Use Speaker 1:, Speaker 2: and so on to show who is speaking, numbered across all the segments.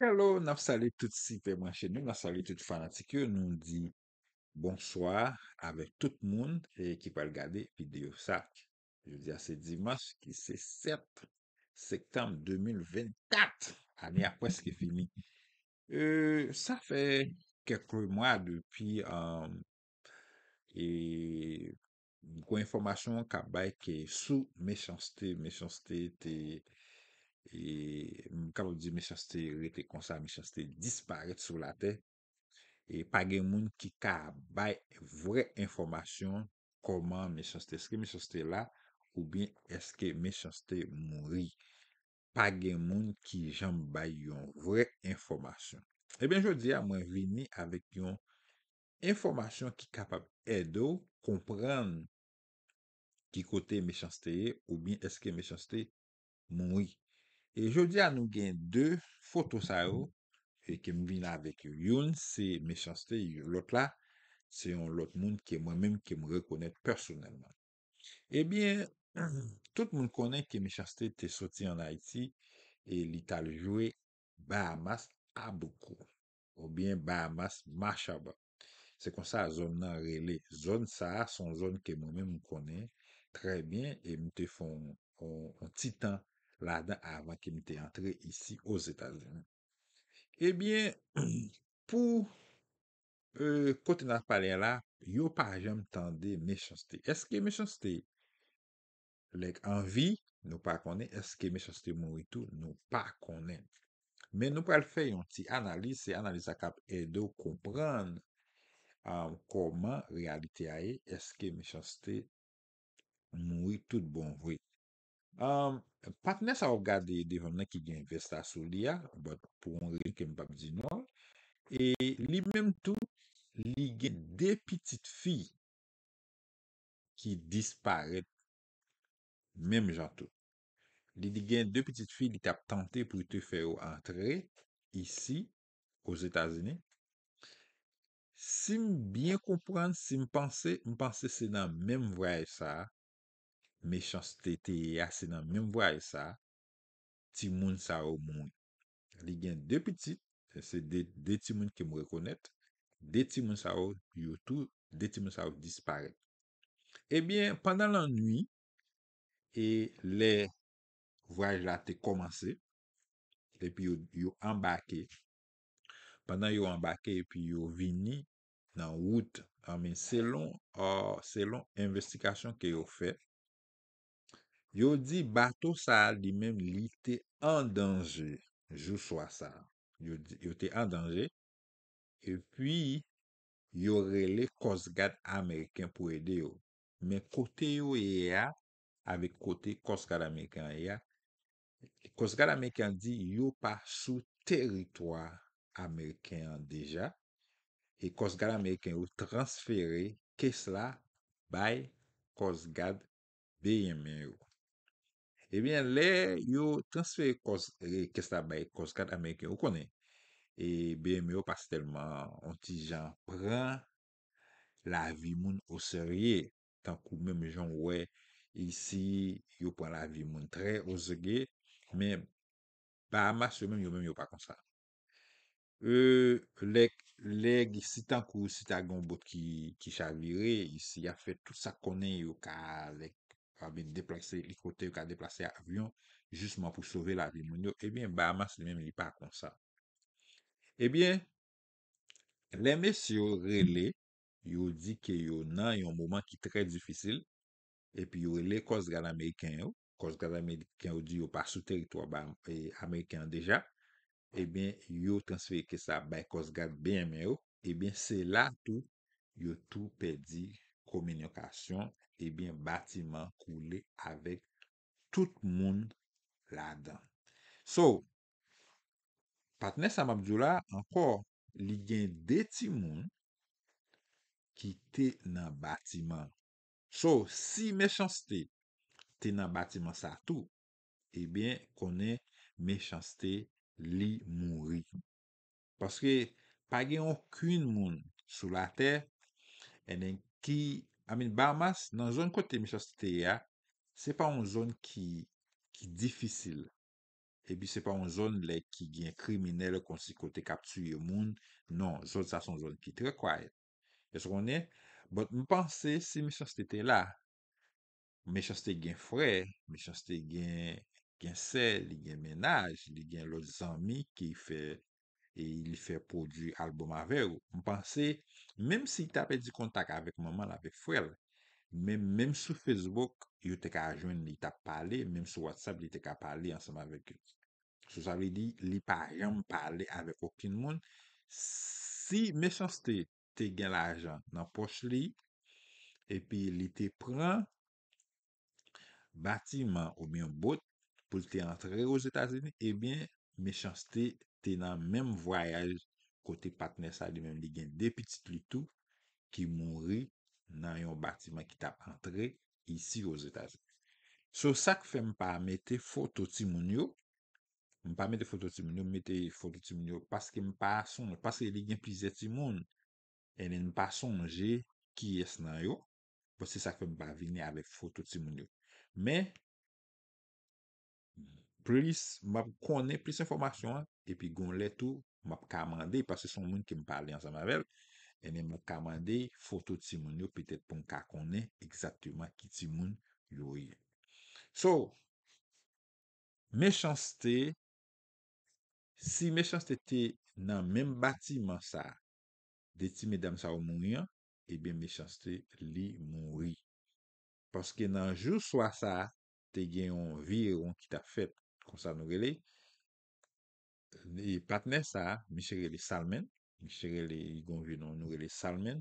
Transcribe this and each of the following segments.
Speaker 1: Hello, naf sali tout sipe manche nou, naf sali tout fanatik yo, nou di bonsoir avek tout moun e ki pal gade video sak. Je di a se dimans ki se 7 sektanm 2024, ane apwes ki fini. E sa fe kekre mwa depi um, e mko informasyon kap bay ki sou mechansite, mechansite te... E kalou di me chanste rete konsa, me chanste disparet sou la te, e pa gen moun ki ka bay vre informasyon koman me chanste, eske me chanste la ou bin eske me chanste moun ri. Pa gen moun ki jan bay yon vre informasyon. E ben jodi a mwen vini avik yon informasyon ki kapab edo kompran ki kote me chanste ou bin eske me chanste moun ri. E jodi an nou gen de fotou sa ou, e ke mou vina avek yon, se me chanste yon lot la, se yon lot moun ke mou mèm ke mou rekonet personelman. E bien, tout moun konen ke me chanste te soti an Haiti, e li tal joué Bahamas aboukou, ou bien Bahamas mashaba. Se konsa a zon nan rele, zon sa, son zon ke mou mèm mou konen, trey bien, e mou te fon an titan, la dan avan ke mi te antre isi o zetazen. Ebyen, pou kote nan palen la, yo pa jom tende meshanste. Eske meshanste lek anvi, nou pa konen, eske meshanste mou itou nou pa konen. Men nou pal fe yon ti analize, se analize akap e do kompran an euh, koman realite ay, eske meshanste mou itou d'bon vwit. Um, Patnes a ou gade devonnen ki gen investa sou li ya, bot pou on ri kem pap di nou, e li menm tou, li gen de pitit fi ki disparet menm jan tou. Li gen de pitit fi li tap tante pou te fe ou antre isi, ou zetazine. Si m byen kompran, si m panse, m panse se nan menm vwae sa a, mechans te te yase nan menm vwae sa, ti moun sa ou moun. Li gen de pitit, se de ti moun ki mou rekonet, de ti moun sa ou, yo tou, de ti moun sa ou dispare. Ebyen, pandan lan nwi, e le vwae la te komanse, epi yo ambake. Pandan yo ambake, epi yo vini nan wout. Se lon investikasyon ke yo fe, Yo di Barto Saal di men li te andanje. Jou soa saal. Yo te andanje. E pi, yo rele Kosgat Ameriken pou ede yo. Men kote yo e ya, avik kote Kosgat Ameriken e ya. Kosgat Ameriken di yo pa sou teritwa Ameriken an deja. E Kosgat Ameriken yo transfere kes la bay Kosgat BME yo. Ebyen, lè, yo transfer e kos, e kesta bay, kos kat Ameriken yo konen. E bè, mè yo pas telman, onti jan, pran la vi moun oserye. Tankou, mèm, jan, wè, isi, yo pran la vi moun tre, osege. Mèm, ba, amas, yo mèm, yo mèm, yo pa konsa. E, lèk, lèk, isi, tankou, isi, ta goun bot ki chavire, isi, ya fè, tout sa konen yo ka, lèk. a ven deplekse, likote yo ka deplekse avyon, jistman pou sove la vi moun yo, e bin ba amas li men men li pa kon sa. E bin, le mes yo rele, yo di ke yo nan yon mouman ki tre difficile, e pi yo rele kosgade Amerikan yo, kosgade Amerikan yo di yo pa sou teritwa, ba Amerikan deja, e eh bin yo transfer ke sa, bay kosgade BME yo, e eh bin se la tou, yo tou pedi, kominyokasyon, Ebyen, batiman kou li avek tout moun la dan. So, patne Samabjou la, ankor, li gen deti moun ki te nan batiman. So, si mechansite te nan batiman sa tou, ebyen, konen mechansite li moun ri. Paske, pa gen okun moun sou la ter, enen ki... Amin, ba mas nan zon kote me chaste te ya, se pa ou zon ki difisil. E bi se pa ou zon le ki gen kriminele kon si kote kaptuy yo moun. Non, zon sa son zon ki tre kwaye. E sronen, bot mi panse si me chaste te la, me chaste gen fre, me chaste gen sel, li gen menaj, li gen lot zanmi ki fe... e li fè pou di albouma verou. Mpansè, mèm si tapè di kontak avèk maman avèk fwèl, mèm sou Facebook, yo te ka ajwen li tap pale, mèm sou WhatsApp li te ka pale ansèm avèk. Sou sa vi di, li pa yon pale avèk okin moun, si me chans te te gen la ajan nan poch li, epi li te pran, batiman ou miyon bot, pou li te antre yo zétazini, ebyen, eh me chans te, te nan menm voyaj kote patnes a li menm li gen depitit li tou ki mounri nan yon batiman ki tap antre isi yo zetaz. So sak fe mpa mette fototimoun yo, mpa mette fototimoun yo, mette fototimoun yo, paske mpa son, paske li gen plizetimoun, ene mpa son je ki es nan yo, posi sak fe mpa vini avek fototimoun yo. Men, plis, mpa konen plis informasyon an, epi goun letou, map kamande, pas se son moun ki m pa li an sa mavel, ene mou kamande, foto ti moun yo, petet pon ka konen, ekzatouman ki ti moun yoyen. So, mechansite, si mechansite te nan menm bati man sa, de ti medan sa ou moun yon, ebe eh mechansite li moun ri. Paske nan jou swa sa, te gen yon vir yon ki ta feb, konsa nou geley, E platnen sa, mi chere li salmen, mi chere li gonvi non nure li salmen,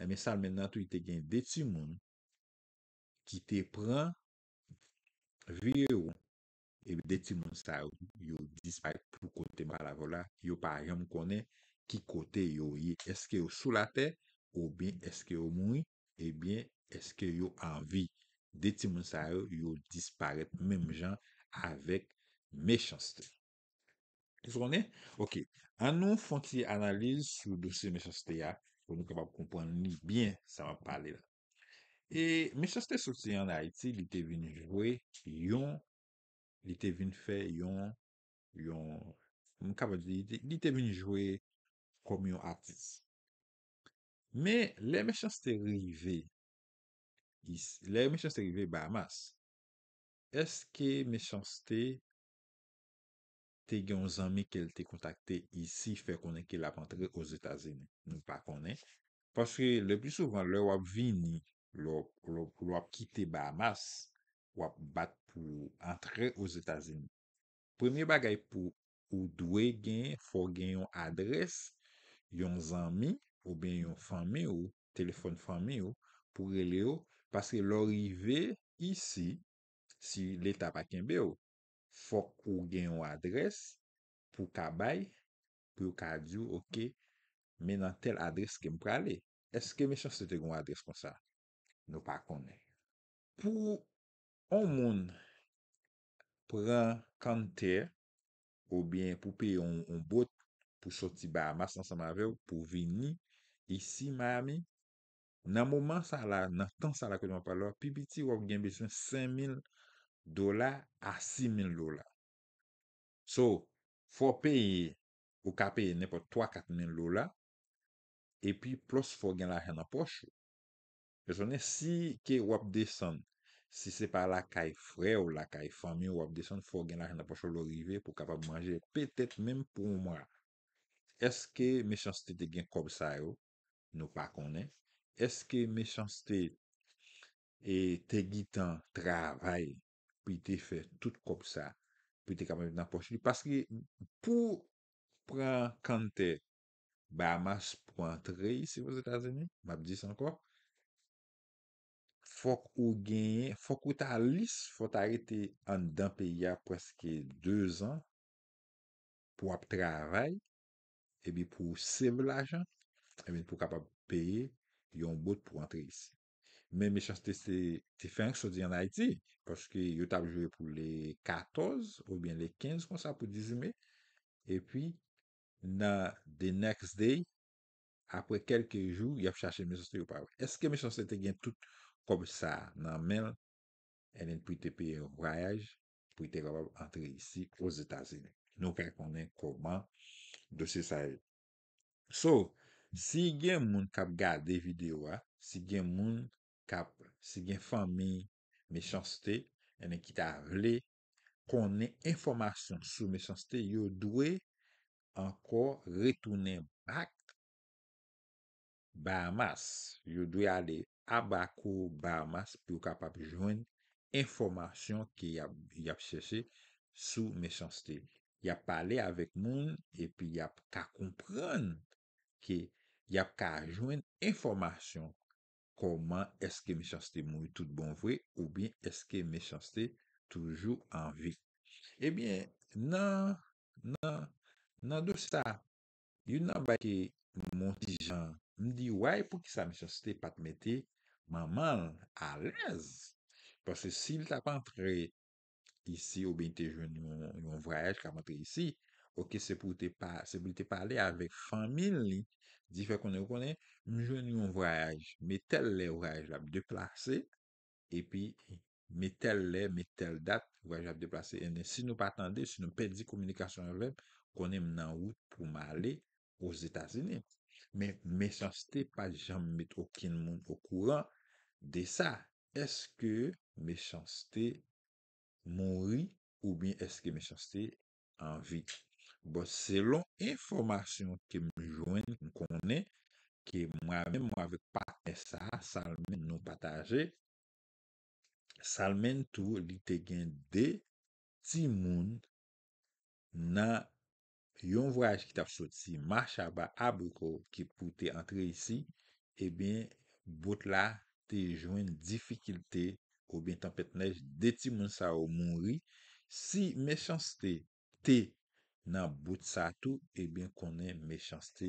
Speaker 1: eh e mi salmen nan tou te gen detimoun ki te pran vye ou, e bi detimoun sa ou, yo disparet pou kote balavola, yo pa rem konen ki kote yo, eske yo sou la te, ou bi eske yo moun, e bi eske yo anvi detimoun sa ou, yo disparet mem jan avek mechansite. Ok, an nou fon ti analize sou dosye me chanste ya, pou nou kapap kompon li bien sa wap pale la. E me chanste sou ti yon a iti, li te vin joue yon, li te vin fe yon, yon, mou kapap di, li te vin joue kom yon artis. Me le me chanste rive, le me chanste rive ba mas, eske me chanste... te gen yon zami ke l te kontakte isi fe konen ke l ap antre os Etazeni, nou pa konen, paske le pi souvan l wap vini, l wap kite ba mas, wap bat pou antre os Etazeni. Premye bagay pou ou dwe gen, fo gen yon adres, yon zami ou ben yon fami ou, telefon fami ou, pou rele ou, paske l orive isi, si leta pa kenbe ou, Fok ou gen yon adres pou ka bay, pou ka djou, okey, men an tel adres ke m prale. Eske men chansete gen yon adres kon sa? Nou pa konnen. Pou an moun pran kante ou bien pou pe yon bot pou soti ba masan sa ma vew pou vini isi ma ami, nan mouman sa la, nan tan sa la kon man pralo, pi biti wak gen beswen 5,000, Dola a 6,000 lola. So, fò peye ou ka peye nepo 3,000-4,000 lola. E pi plos fò gen la jen aposhe. Pè sonè, si ke wap deson, si se pa la kay fre ou la kay famye wap deson, fò gen la jen aposhe lorive pou kapab manje. Pè tèt mèm pou mwa, eske me chansite te gen kob sayo nou pa konè? pi te fe tout kop sa, pi te kamen nan pochili, paske pou pran kante, ba mas pou antre yisi, waz etazeni, map dis ankor, fok ou gen, fok ou ta lis, fok ou ta rete an dante ya preske 2 an, pou ap travay, ebi pou sev l ajan, ebi pou kapab peye, yon bot pou antre yisi. Men me chansete se te feng so di an Haiti. Poske yo tab jwe pou le 14 ou bien le 15 konsa pou dizime. E pi nan the next day, apre kelke jou, yap chache me chansete yo pav. Eske me chansete gen tout kob sa nan men? Elen pou te pe yon rayaj, pou te rabab antre yisi o Zetasine. Nou kèl konen koman dosye sa yon. E. Kap, si gen fan mi, me chansite, ene ki ta avle, konen informasyon sou me chansite, yo dwe anko retounen bak Bahamas. Yo dwe ale abakou Bahamas pou kap ap jwen informasyon ki yap chese sou me chansite. Yap pale avek moun, epi yap ka kompran ki yap ka jwen informasyon. Poman eske me chansite moun yotout bon vwe ou bien eske me chansite toujou an vi? Ebyen nan, nan, nan do sa, yon nan ba ki moun dijan mdi wè pou ki sa me chansite pat mette manman a lez. Pase si yon ta pa antre isi ou ben te joun yon vwaj ka antre isi, Ok, se pou te pa, se pou te pa ale avek famili, di fe konen konen, mwen jwen yon vwaj, metel le vwaj la bideplase, epi, metel le, metel dat, vwaj la bideplase, ene, si nou patande, si nou pedi komunikasyon avem, konen menan wout pou male o Zetasine. Men, meshanste pa jam met okin moun pou kouran de sa, eske meshanste moun ri, ou bien eske meshanste an vi? Bo, selon informasyon ki mi jwen konen, ki mwa mwen mwa vek paten sa salmen nou patajen, salmen tou li te gen de ti moun nan yon vwaj ki tap soti, mwa chaba abou ko ki pou te antre isi, e bin bot la te jwen difikilte ou bin tempet nej de ti moun sa ou moun ri. Si me chans te te jwen, nan bout sa tou, ebyen eh konen mechanste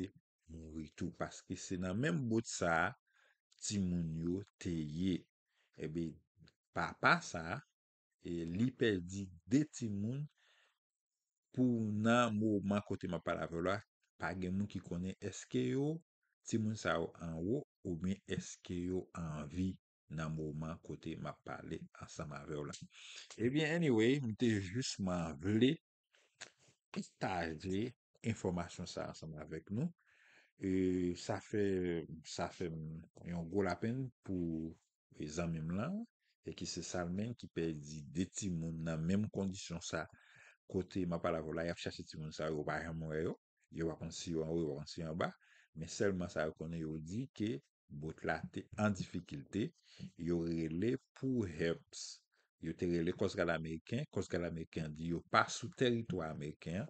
Speaker 1: mou itou. Paske se nan menm bout sa, timoun yo te ye. Ebyen, eh pa pa sa, e li pedi de timoun pou nan mou man kote ma pala velo, pa gen moun ki konen eske yo, timoun sa yo anwo, ou men eske yo anvi nan mou man kote ma pale ansa ma velo. Ebyen, eh anyway, mwen te jousman vle pitaj de informasyon sa ansanmen avek nou, e sa fe yon go la pen pou e zanmim lan, e ki se salmen ki pe di de ti moun nan mem kondisyon sa, kote ma pala volay ap chase ti moun sa yo bayan mwen yo, yo wapansi yo an ou, yo wapansi yo an ba, me selman sa akone yo di ki bot la te an difikilte, yo rele pou herps, yo terele Kozgat Ameriken, Kozgat Ameriken di yo pa sou teritwa Ameriken,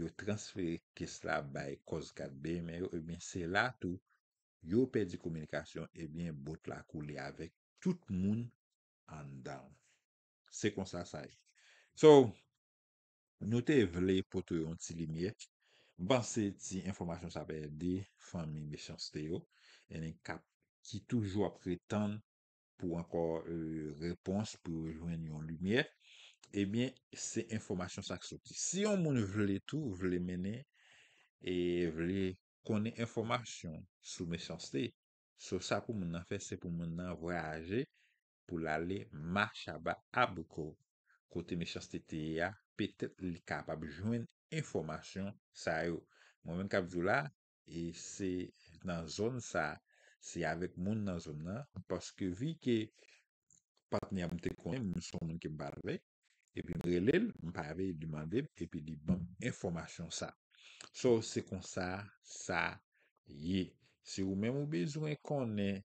Speaker 1: yo transfere kes la bay Kozgat B, men eh yo, men se la tou, yo pe di komunikasyon, e eh men bot la kou li avek tout moun an dan. Se konsa sa yi. E. So, nou te vle potoyon ti li miye, ban se ti informasyon sa pe de, fan mi me chans te yo, en en kap ki toujwa pretan pou ankor euh, repons pou jwen yon lumiye, ebyen se informasyon sa ksoti. Si yon moun vle tou, vle mene, e vle konen informasyon sou me chanste, sou sa pou moun nan fe, se pou moun nan voyaje, pou lale ma chaba ab ko, kote me chanste te ya, petet li kapab jwen informasyon sa yo. Moun men kap zou la, e se nan zon sa, Se bon, y avek moun nan zon nan, paske vi ke patne a mte konen, moun son nan ke barvek, epi mrele, mparvek, demande, epi di, bon, informasyon sa. So, se kon sa, sa, ye. Se ou men mou bezwen konen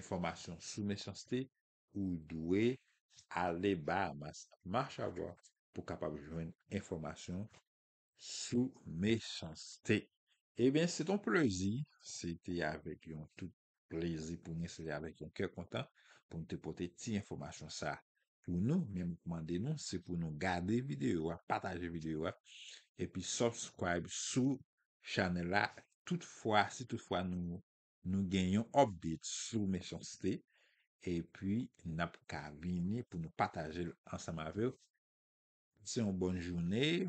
Speaker 1: informasyon sou mes chansite, ou dwe, ale ba, mase, mache avor, pou kapab jwen informasyon sou mes chansite. E ben, se ton plezi, se te avek yon tout lezi pou nye se de avèk yon kèr kontan pou nou te pote ti informasyon sa pou nou, mè mou kouman de nou se pou nou gade videyo, pataje videyo e pi subscribe sou chanè la tout fwa, si tout fwa nou nou genyon obit sou mè chansite e pi nè pou ka vini, pou nou pataje ansama vè ti yon bon jounè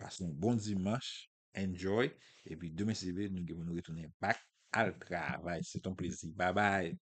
Speaker 1: pasyon bon dimanche, enjoy e pi domè se ve, nou genyon nou retounè bak al travail. C'est ton plaisir. Bye bye.